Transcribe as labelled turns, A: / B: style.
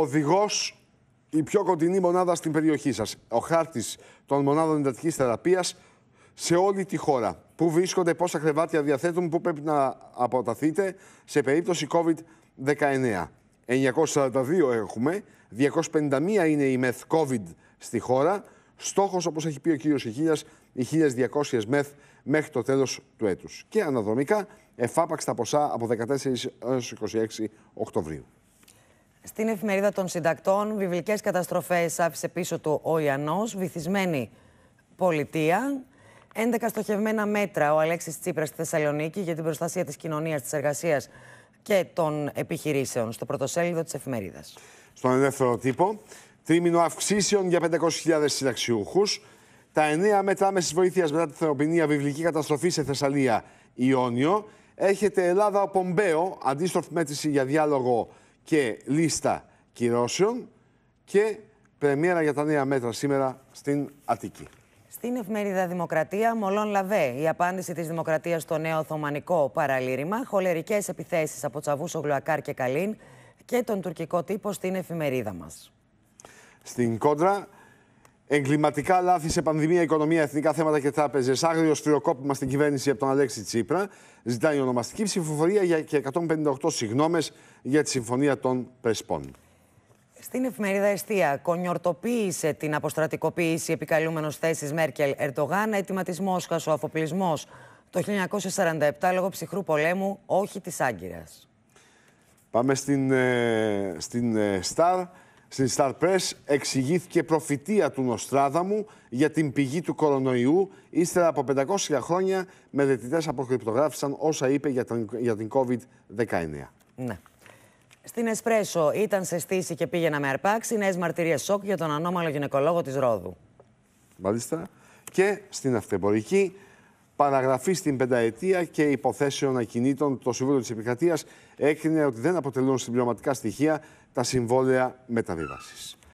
A: οδηγός η πιο κοντινή μονάδα στην περιοχή σας, Ο χάρτης των μονάδων εντατικής θεραπείας σε όλη τη χώρα. Πού βρίσκονται, πόσα κρεβάτια διαθέτουν, πού πρέπει να αποταθείτε σε περίπτωση COVID-19. 942 έχουμε, 251 είναι η μεθ COVID στη χώρα. Στόχος, όπως έχει πει ο κύριος Ιχίλιας, οι 1.200 μεθ μέχρι το τέλος του έτους. Και αναδρομικά, εφάπαξ τα ποσά από 14 έως 26 Οκτωβρίου.
B: Στην εφημερίδα των συντακτών, βιβλικές καταστροφές άφησε πίσω του ο Ιαννός, βυθισμένη πολιτεία. 11 στοχευμένα μέτρα ο Αλέξης Τσίπρας στη Θεσσαλονίκη για την προστασία της κοινωνίας, της εργασίας και των επιχειρήσεων στο πρωτοσέλιδο της εφημερίδας.
A: Στον ελεύθερο τύπο, τρίμηνο αυξήσεων για 500.000 συνταξιούχους, τα εννέα μέτρα άμεσης βοήθειας μετά τη θεοπηνία βιβλική καταστροφή σε Θεσσαλία Ιόνιο. Έχετε Ελλάδα ο Πομπέο, αντίστροφη μέτρηση για διάλογο και λίστα κυρώσεων και πρεμιέρα για τα νέα μέτρα σήμερα στην Αττική.
B: Στην εφημερίδα Δημοκρατία, Μολόν Λαβέ, η απάντηση της Δημοκρατίας στο νέο Οθωμανικό παραλήρημα, χολερικές επιθέσεις από Τσαβούσο, Γλουακάρ και Καλίν και τον τουρκικό τύπο στην εφημερίδα μας.
A: Στην κόντρα, Εγκληματικά λάθη σε πανδημία, οικονομία, εθνικά θέματα και τράπεζες. Άγριο σφυροκόπημα στην κυβέρνηση από τον Αλέξη Τσίπρα. Ζητάει ονομαστική ψηφοφορία για και 158 συγγνώμε για τη Συμφωνία των Πρεσπών.
B: Στην εφημερίδα Εστία, κονιορτοποίησε την αποστρατικοποίηση επικαλούμενος θέσης Μέρκελ Ερντογάν, έτοιμα τη Μόσχα, ο αφοπλισμό το 1947 λόγω ψυχρού πολέμου, όχι της Άγκυρας.
A: Πάμε στην, ε, Στάρ. Ε, στην Star Press εξηγήθηκε προφητεία του μου για την πηγή του κορονοϊού ύστερα από 500 χρόνια με μελετητές αποκρυπτογράφησαν όσα είπε για την, COVID-19.
B: Ναι. Στην Εσπρέσο ήταν σε στήση και πήγε με αρπάξει Νέες μαρτυρίες σοκ για τον ανώμαλο γυναικολόγο της Ρόδου.
A: Μάλιστα. Και στην αυτεμπορική Παραγραφή στην πενταετία και υποθέσεων ακινήτων, το Συμβούλιο της Επικρατείας έκρινε ότι δεν αποτελούν συμπληρωματικά στοιχεία τα συμβόλαια μεταβίβασης.